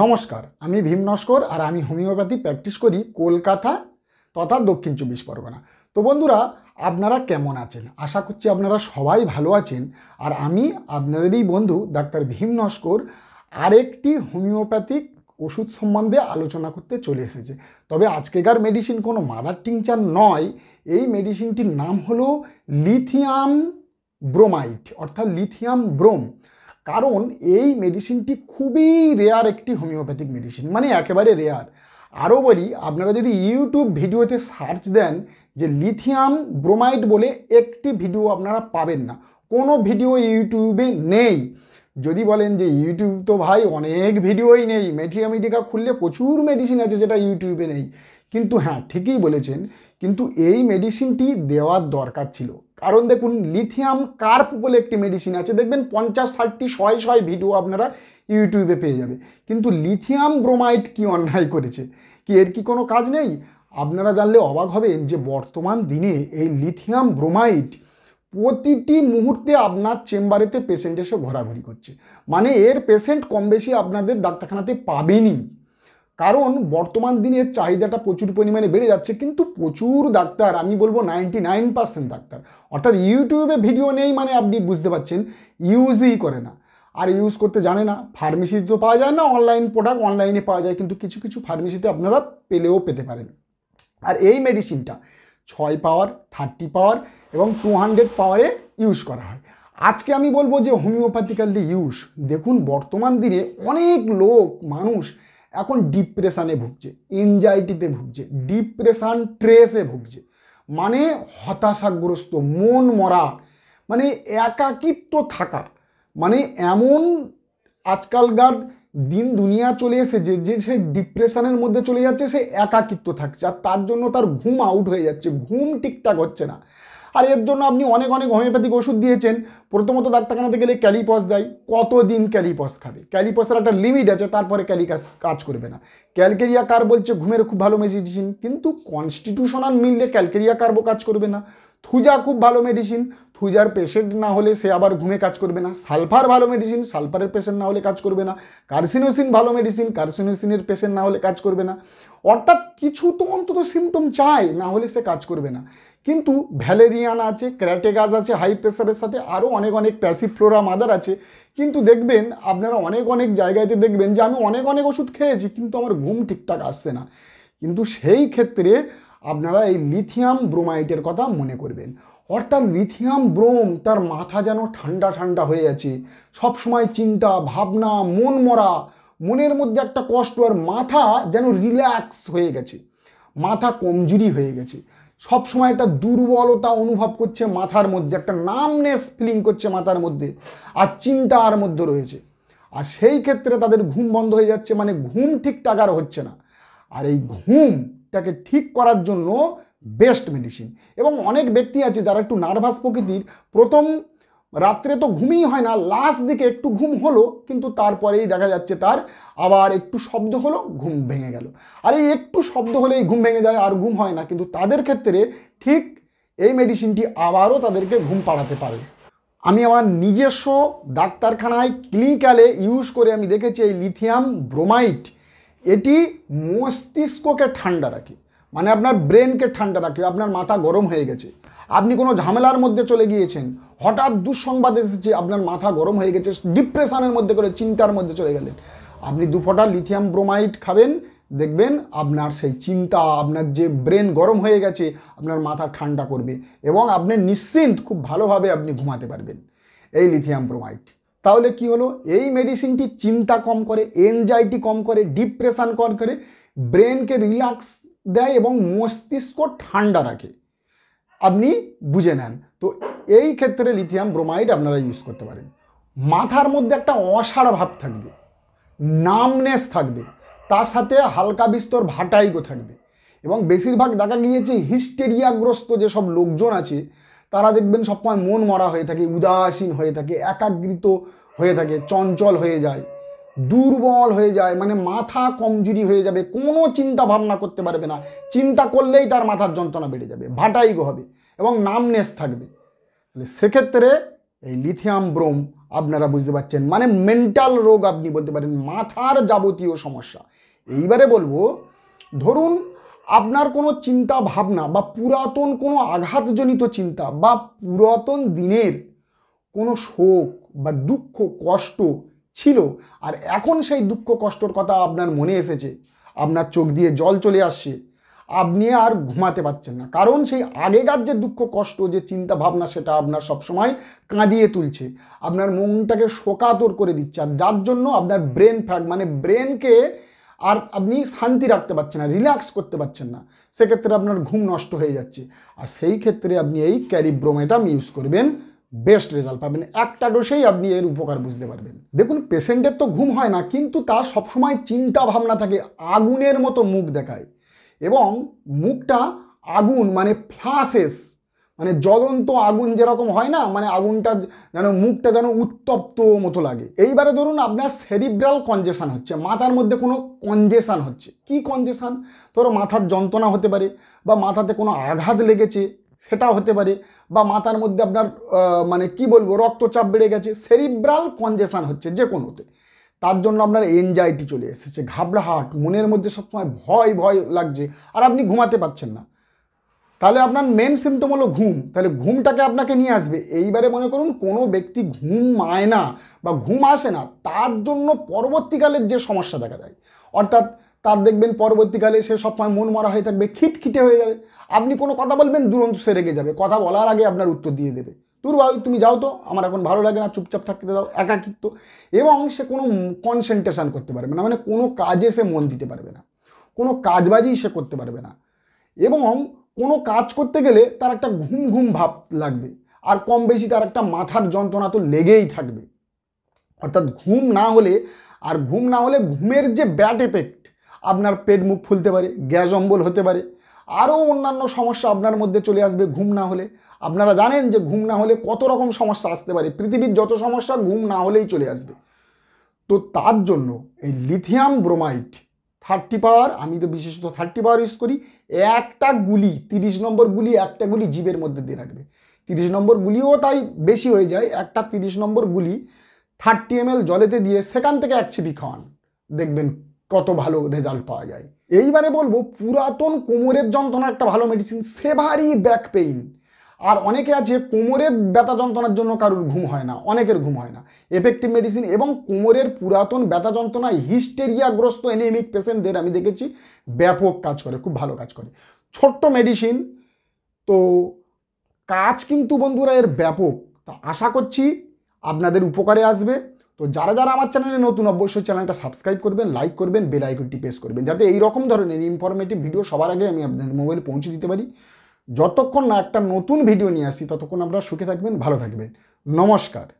নমস্কার আমি ভীম নস্কর আর আমি হোমিওপ্যাথি প্র্যাকটিস করি কলকাতা তথা দক্ষিণ চব্বিশ পরগনা তো বন্ধুরা আপনারা কেমন আছেন আশা করছি আপনারা সবাই ভালো আছেন আর আমি আপনাদেরই বন্ধু ডাক্তার ভীম নস্কর আরেকটি হোমিওপ্যাথিক ওষুধ সম্বন্ধে আলোচনা করতে চলে এসেছে তবে আজকেকার মেডিসিন কোনো মাদার টিংচার নয় এই মেডিসিনটির নাম হলো লিথিয়াম ব্রোমাইট অর্থাৎ লিথিয়াম ব্রোম কারণ এই মেডিসিনটি খুবই রেয়ার একটি হোমিওপ্যাথিক মেডিসিন মানে একেবারে রেয়ার আরও বলি আপনারা যদি ইউটিউব ভিডিওতে সার্চ দেন যে লিথিয়াম ব্রোমাইড বলে একটি ভিডিও আপনারা পাবেন না কোনো ভিডিও ইউটিউবে নেই যদি বলেন যে ইউটিউব তো ভাই অনেক ভিডিওই নেই মেটিকা মেডিকা খুললে প্রচুর মেডিসিন আছে যেটা ইউটিউবে নেই কিন্তু হ্যাঁ ঠিকই বলেছেন কিন্তু এই মেডিসিনটি দেওয়ার দরকার ছিল কারণ দেখুন লিথিয়াম কার্প বলে একটি মেডিসিন আছে দেখবেন পঞ্চাশ ষাটটি শয় শয় ভিডিও আপনারা ইউটিউবে পেয়ে যাবে কিন্তু লিথিয়াম ব্রোমাইড কি অন্যায় করেছে কি এর কি কোনো কাজ নেই আপনারা জানলে অবাক হবেন যে বর্তমান দিনে এই লিথিয়াম ব্রোমাইড প্রতিটি মুহূর্তে আপনার চেম্বারেতে পেশেন্ট এসে ঘোরাঘুরি করছে মানে এর পেশেন্ট কম বেশি আপনাদের ডাক্তারখানাতে পাবেনই কারণ বর্তমান দিনের চাহিদাটা প্রচুর পরিমাণে বেড়ে যাচ্ছে কিন্তু প্রচুর ডাক্তার আমি বলবো নাইনটি নাইন পার্সেন্ট ডাক্তার অর্থাৎ ইউটিউবে ভিডিও নেই মানে আপনি বুঝতে পাচ্ছেন ইউজই করে না আর ইউজ করতে জানে না ফার্মেসিতে তো পাওয়া যায় না অনলাইন প্রোডাক্ট অনলাইনে পাওয়া যায় কিন্তু কিছু কিছু ফার্মেসিতে আপনারা পেলেও পেতে পারেন আর এই মেডিসিনটা ছয় পাওয়ার থার্টি পাওয়ার এবং টু হান্ড্রেড পাওয়ারে ইউজ করা হয় আজকে আমি বলবো যে হোমিওপ্যাথিক্যালি ইউজ দেখুন বর্তমান দিনে অনেক লোক মানুষ এখন ডিপ্রেশানে ভুগছে এনজাইটিতে ভুগছে ডিপ্রেশান ট্রেসে ভুগছে মানে হতাশাগ্রস্ত মন মরা মানে একাকিত্ব থাকা মানে এমন আজকালকার দিন দুনিয়া চলে এসে যে যে সে ডিপ্রেশনের মধ্যে চলে যাচ্ছে সে একাকিত্ব থাকছে আর তার জন্য তার ঘুম আউট হয়ে যাচ্ছে ঘুম ঠিকঠাক হচ্ছে না আর এর জন্য আপনি অনেক অনেক হোমিওপ্যাথিক ওষুধ দিয়েছেন প্রথমত ডাক্তারখানাতে গেলে ক্যালিপস দেয় কতদিন ক্যালিপস খাবে ক্যালিপসের একটা লিমিট আছে তারপরে ক্যালিকাস কাজ করবে না ক্যালকেরিয়া কার বলছে ঘুমের খুব ভালো মেডিসিন কিন্তু কনস্টিটিউশনাল মিললে ক্যালকেরিয়া কার্বো কাজ করবে না থুজা খুব ভালো মেডিসিন থুজার পেশেন্ট না হলে সে আবার ঘুমে কাজ করবে না সালফার ভালো মেডিসিন সালফারের পেশেন্ট না হলে কাজ করবে না কার্সিনোসিন ভালো মেডিসিন কার্সিনোসিনের পেশেন্ট না হলে কাজ করবে না অর্থাৎ কিছু তো অন্তত সিমটম চায় না হলে সে কাজ করবে না কিন্তু ভ্যালেরিয়ান আছে ক্র্যাটেগাজ আছে হাই প্রেশারের সাথে আরও অনেক অনেক প্যাসিফ্লোরা মাদার আছে কিন্তু দেখবেন আপনারা অনেক অনেক জায়গাতে দেখবেন যে আমি অনেক অনেক ওষুধ খেয়েছি কিন্তু আমার ঘুম ঠিকঠাক আসছে না কিন্তু সেই ক্ষেত্রে আপনারা এই লিথিয়াম ব্রোমাইটের কথা মনে করবেন অর্থাৎ লিথিয়াম ব্রোম তার মাথা যেন ঠান্ডা ঠান্ডা হয়ে আছে সবসময় চিন্তা ভাবনা মন মরা মনের মধ্যে একটা কষ্ট আর মাথা যেন রিল্যাক্স হয়ে গেছে মাথা কমজুরি হয়ে গেছে সব সময় একটা দুর্বলতা অনুভব করছে মাথার মধ্যে একটা নামনেস ফিলিং করছে মাথার মধ্যে আর চিন্তা আর মধ্যে রয়েছে আর সেই ক্ষেত্রে তাদের ঘুম বন্ধ হয়ে যাচ্ছে মানে ঘুম ঠিকঠাক আর হচ্ছে না আর এই ঘুম দিকটাকে ঠিক করার জন্য বেস্ট মেডিসিন এবং অনেক ব্যক্তি আছে যারা একটু নার্ভাস প্রকৃতির প্রথম রাত্রে তো ঘুমই হয় না লাস্ট দিকে একটু ঘুম হলো কিন্তু তারপরেই দেখা যাচ্ছে তার আবার একটু শব্দ হলো ঘুম ভেঙে গেল আর এই একটু শব্দ হলেই ঘুম ভেঙে যায় আর ঘুম হয় না কিন্তু তাদের ক্ষেত্রে ঠিক এই মেডিসিনটি আবারও তাদেরকে ঘুম পাড়াতে পারে আমি আমার নিজস্ব ডাক্তারখানায় ক্লিনিক্যালে ইউজ করে আমি দেখেছি এই লিথিয়াম ব্রোমাইড এটি মস্তিষ্ককে ঠান্ডা রাখে মানে আপনার ব্রেনকে ঠান্ডা রাখে আপনার মাথা গরম হয়ে গেছে আপনি কোনো ঝামেলার মধ্যে চলে গিয়েছেন হঠাৎ দুঃসংবাদ এসেছে আপনার মাথা গরম হয়ে গেছে ডিপ্রেশনের মধ্যে করে চিন্তার মধ্যে চলে গেলেন আপনি দু ফোঁটা লিথিয়াম ব্রোমাইড খাবেন দেখবেন আপনার সেই চিন্তা আপনার যে ব্রেন গরম হয়ে গেছে আপনার মাথা ঠান্ডা করবে এবং আপনি নিশ্চিন্ত খুব ভালোভাবে আপনি ঘুমাতে পারবেন এই লিথিয়াম ব্রোমাইড তাহলে কি হলো এই মেডিসিনটি চিন্তা কম করে এনজাইটি কম করে ডিপ্রেশান কম করে ব্রেনকে রিল্যাক্স দেয় এবং মস্তিষ্ক ঠান্ডা রাখে আপনি বুঝে নেন তো এই ক্ষেত্রে লিথিয়াম ব্রোমাইড আপনারা ইউজ করতে পারেন মাথার মধ্যে একটা অসাড়া ভাব থাকবে নামনেস থাকবে তার সাথে হালকা বিস্তর ভাটাইগো থাকবে এবং বেশিরভাগ দেখা গিয়েছে হিস্টেরিয়াগ্রস্ত যেসব লোকজন আছে তারা দেখবেন সবসময় মন মরা হয়ে থাকে উদাসীন হয়ে থাকে একাগ্রিত হয়ে থাকে চঞ্চল হয়ে যায় দুর্বল হয়ে যায় মানে মাথা কমজুরি হয়ে যাবে কোনো চিন্তা ভাবনা করতে পারবে না চিন্তা করলেই তার মাথার যন্ত্রণা বেড়ে যাবে ভাটাইগ হবে এবং নামনেস থাকবে সেক্ষেত্রে এই লিথিয়াম ব্রোম আপনারা বুঝতে পারছেন মানে মেন্টাল রোগ আপনি বলতে পারেন মাথার যাবতীয় সমস্যা এইবারে বলবো ধরুন আপনার কোনো চিন্তা ভাবনা বা পুরাতন কোনো আঘাতজনিত চিন্তা বা পুরাতন দিনের কোনো শোক বা দুঃখ কষ্ট ছিল আর এখন সেই দুঃখ কষ্টর কথা আপনার মনে এসেছে আপনার চোখ দিয়ে জল চলে আসছে আপনি আর ঘুমাতে পারছেন না কারণ সেই আগেকার যে দুঃখ কষ্ট যে চিন্তা ভাবনা সেটা আপনার সবসময় কাঁদিয়ে তুলছে আপনার মনটাকে শোকাতর করে দিচ্ছে আর যার জন্য আপনার ব্রেন ফ্যাক মানে ব্রেনকে আর আপনি শান্তি রাখতে পারছেন না রিল্যাক্স করতে পারছেন না সেক্ষেত্রে আপনার ঘুম নষ্ট হয়ে যাচ্ছে আর সেই ক্ষেত্রে আপনি এই ক্যারিব্রোমেটাম ইউজ করবেন বেস্ট রেজাল্ট পাবেন একটা ডোসেই আপনি এর উপকার বুঝতে পারবেন দেখুন পেশেন্টের তো ঘুম হয় না কিন্তু তার সবসময় চিন্তা ভাবনা থাকে আগুনের মতো মুখ দেখায় এবং মুখটা আগুন মানে ফ্লাসেস মানে জ্বলন্ত আগুন যেরকম হয় না মানে আগুনটা যেন মুখটা যেন উত্তপ্ত মতো লাগে এইবারে ধরুন আপনার সেরিব্রাল কনজেশান হচ্ছে মাথার মধ্যে কোনো কনজেশান হচ্ছে কি কনজেশান ধরো মাথার যন্ত্রণা হতে পারে বা মাথাতে কোনো আঘাত লেগেছে সেটা হতে পারে বা মাথার মধ্যে আপনার মানে কি বলবো রক্তচাপ বেড়ে গেছে সেরিব্রাল কনজেশান হচ্ছে যে কোনোতে তার জন্য আপনার এনজাইটি চলে এসেছে ঘাবড়াহাট মনের মধ্যে সবসময় ভয় ভয় লাগছে আর আপনি ঘুমাতে পারছেন না তাহলে আপনার মেন সিমটম হলো ঘুম তাহলে ঘুমটাকে আপনাকে নিয়ে আসবে এইবারে মনে করুন কোনো ব্যক্তি ঘুম মায় না বা ঘুম আসে না তার জন্য পরবর্তীকালের যে সমস্যা দেখা দেয় অর্থাৎ তার দেখবেন পরবর্তীকালে সে সবসময় মন মারা হয়ে থাকবে খিটখিটে হয়ে যাবে আপনি কোনো কথা বলবেন দুরন্ত সে রেগে যাবে কথা বলার আগে আপনার উত্তর দিয়ে দেবে দূর ভাই তুমি যাও তো আমার এখন ভালো লাগে না চুপচাপ থাকতে দাও একাকিত্ব এবং সে কোনো কনসেন্ট্রেশান করতে পারবে না মানে কোনো কাজে সে মন দিতে পারবে না কোনো কাজবাজি সে করতে পারবে না এবং কোনো কাজ করতে গেলে তার একটা ঘুম ঘুম ভাব লাগবে আর কম বেশি তার একটা মাথার যন্ত্রণা তো লেগেই থাকবে অর্থাৎ ঘুম না হলে আর ঘুম না হলে ঘুমের যে ব্যাড এফেক্ট আপনার পেট মুখ ফুলতে পারে গ্যাস অম্বল হতে পারে আরও অন্যান্য সমস্যা আপনার মধ্যে চলে আসবে ঘুম না হলে আপনারা জানেন যে ঘুম না হলে কত রকম সমস্যা আসতে পারে পৃথিবীর যত সমস্যা ঘুম না হলেই চলে আসবে তো তার জন্য এই লিথিয়াম ব্রোমাইড থার্টি পাওয়ার আমি তো বিশেষত থার্টি পাওয়ার ইউজ করি একটা গুলি তিরিশ নম্বর গুলি একটা গুলি জীবের মধ্যে দিয়ে রাখবে তিরিশ নম্বর গুলিও তাই বেশি হয়ে যায় একটা তিরিশ নম্বর গুলি থার্টি এম জলেতে দিয়ে সেখান থেকে এক ছিপি খাওয়ান দেখবেন কত ভালো রেজাল্ট পাওয়া যায় এইবারে বলবো পুরাতন কোমরের যন্ত্রণা একটা ভালো মেডিসিন সেভারি ব্যাক পেইন আর অনেকে আছে কোমরের ব্যথা যন্ত্রণার জন্য কারোর ঘুম হয় না অনেকের ঘুম হয় না এফেক্টিভ মেডিসিন এবং কোমরের পুরাতন ব্যথা যন্ত্রণা হিস্টেরিয়াগ্রস্ত এনেমিক পেশেন্টদের আমি দেখেছি ব্যাপক কাজ করে খুব ভালো কাজ করে ছোট্ট মেডিসিন তো কাজ কিন্তু বন্ধুরা এর ব্যাপক তা আশা করছি আপনাদের উপকারে আসবে তো যারা যারা আমার চ্যানেলে নতুন অবশ্যই চ্যানেলটা সাবস্ক্রাইব করবেন লাইক করবেন বেল আইকনটি প্রেস করবেন যাতে এই রকম ধরনের ইনফরমেটিভ ভিডিও সবার আগে আমি আপনাদের মোবাইলে পৌঁছে দিতে পারি যতক্ষণ না একটা নতুন ভিডিও নিয়ে আসি ততক্ষণ আপনারা সুখে থাকবেন ভালো থাকবেন নমস্কার